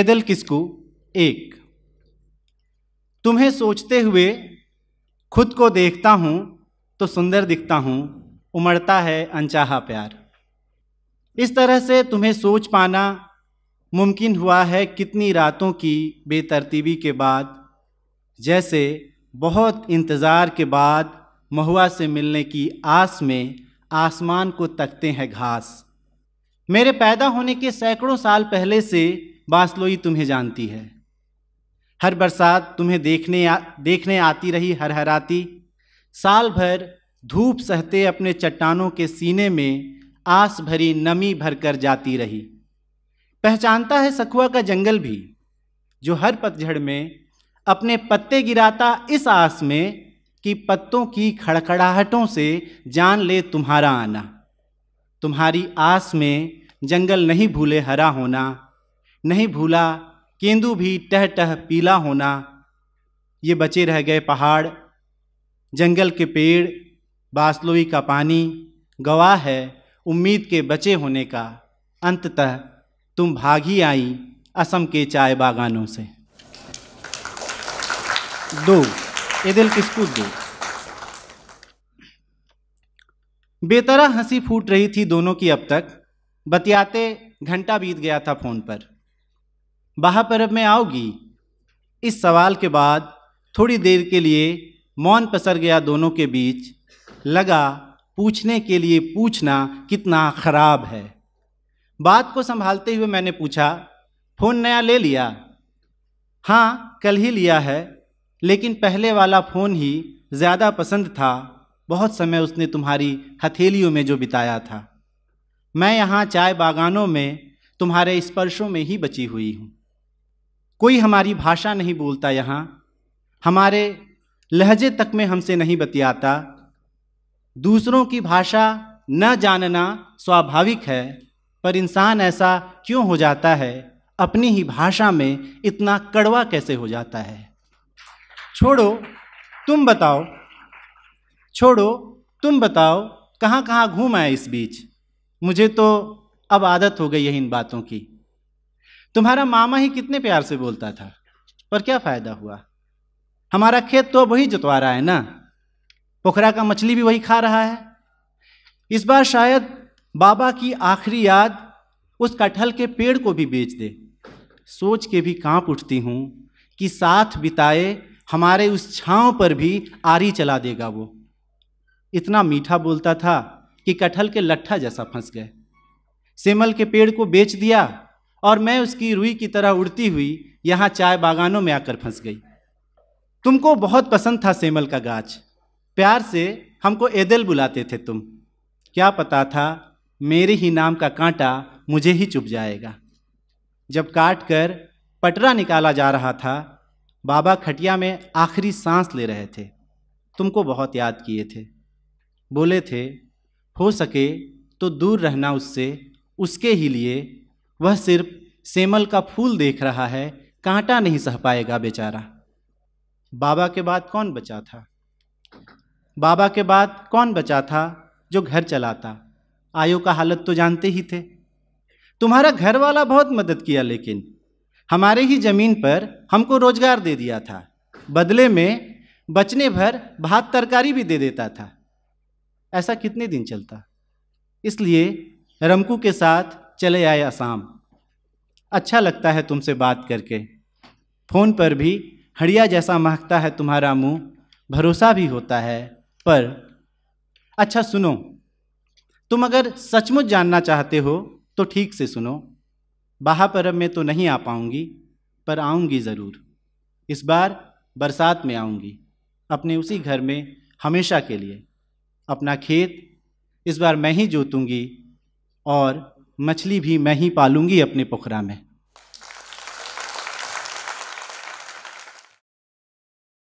एदल किसको एक तुम्हें सोचते हुए खुद को देखता हूँ तो सुंदर दिखता हूँ उमड़ता है अनचाहा प्यार इस तरह से तुम्हें सोच पाना मुमकिन हुआ है कितनी रातों की बेतरतीबी के बाद जैसे बहुत इंतज़ार के बाद महुआ से मिलने की आस में आसमान को तकते हैं घास मेरे पैदा होने के सैकड़ों साल पहले से बांसलोई तुम्हें जानती है हर बरसात तुम्हें देखने आ, देखने आती रही हर हराती साल भर धूप सहते अपने चट्टानों के सीने में आस भरी नमी भर कर जाती रही पहचानता है सखुआ का जंगल भी जो हर पतझड़ में अपने पत्ते गिराता इस आस में कि पत्तों की खड़खड़ाहटों से जान ले तुम्हारा आना तुम्हारी आस में जंगल नहीं भूले हरा होना नहीं भूला केंदु भी टह टह पीला होना ये बचे रह गए पहाड़ जंगल के पेड़ बासलोई का पानी गवाह है उम्मीद के बचे होने का अंततः तुम भागी आई असम के चाय बागानों से दो दिल किसको दो बेतरा हंसी फूट रही थी दोनों की अब तक बतियाते घंटा बीत गया था फ़ोन पर बाहापरब में आओगी इस सवाल के बाद थोड़ी देर के लिए मौन पसर गया दोनों के बीच लगा पूछने के लिए पूछना कितना ख़राब है बात को संभालते हुए मैंने पूछा फ़ोन नया ले लिया हाँ कल ही लिया है लेकिन पहले वाला फ़ोन ही ज़्यादा पसंद था बहुत समय उसने तुम्हारी हथेलियों में जो बिताया था मैं यहाँ चाय बागानों में तुम्हारे स्पर्शों में ही बची हुई हूँ कोई हमारी भाषा नहीं बोलता यहाँ हमारे लहजे तक में हमसे नहीं बतियाता दूसरों की भाषा न जानना स्वाभाविक है पर इंसान ऐसा क्यों हो जाता है अपनी ही भाषा में इतना कड़वा कैसे हो जाता है छोड़ो तुम बताओ छोड़ो तुम बताओ कहाँ कहाँ घूम आए इस बीच मुझे तो अब आदत हो गई है इन बातों की तुम्हारा मामा ही कितने प्यार से बोलता था पर क्या फायदा हुआ हमारा खेत तो वही जुतवा रहा है ना पोखरा का मछली भी वही खा रहा है इस बार शायद बाबा की आखिरी याद उस कटहल के पेड़ को भी बेच दे सोच के भी कांप उठती हूँ कि साथ बिताए हमारे उस छाँव पर भी आरी चला देगा वो इतना मीठा बोलता था कि कटहल के लट्ठा जैसा फंस गए सेमल के पेड़ को बेच दिया और मैं उसकी रुई की तरह उड़ती हुई यहाँ चाय बागानों में आकर फंस गई तुमको बहुत पसंद था सेमल का गाछ प्यार से हमको एदल बुलाते थे तुम क्या पता था मेरे ही नाम का कांटा मुझे ही चुप जाएगा जब काट कर पटरा निकाला जा रहा था बाबा खटिया में आखिरी सांस ले रहे थे तुमको बहुत याद किए थे बोले थे हो सके तो दूर रहना उससे उसके ही लिए वह सिर्फ सेमल का फूल देख रहा है कांटा नहीं सह पाएगा बेचारा बाबा के बाद कौन बचा था बाबा के बाद कौन बचा था जो घर चलाता आयो का हालत तो जानते ही थे तुम्हारा घर वाला बहुत मदद किया लेकिन हमारे ही ज़मीन पर हमको रोजगार दे दिया था बदले में बचने भर भात तरकारी भी दे देता था ऐसा कितने दिन चलता इसलिए रमकू के साथ चले आए आसाम अच्छा लगता है तुमसे बात करके फ़ोन पर भी हड़िया जैसा महकता है तुम्हारा मुंह भरोसा भी होता है पर अच्छा सुनो तुम अगर सचमुच जानना चाहते हो तो ठीक से सुनो बाहा परब में तो नहीं आ पाऊँगी पर आऊँगी ज़रूर इस बार बरसात में आऊँगी अपने उसी घर में हमेशा के लिए अपना खेत इस बार मैं ही जोतूँगी और मछली भी मैं ही पालूंगी अपने पोखरा में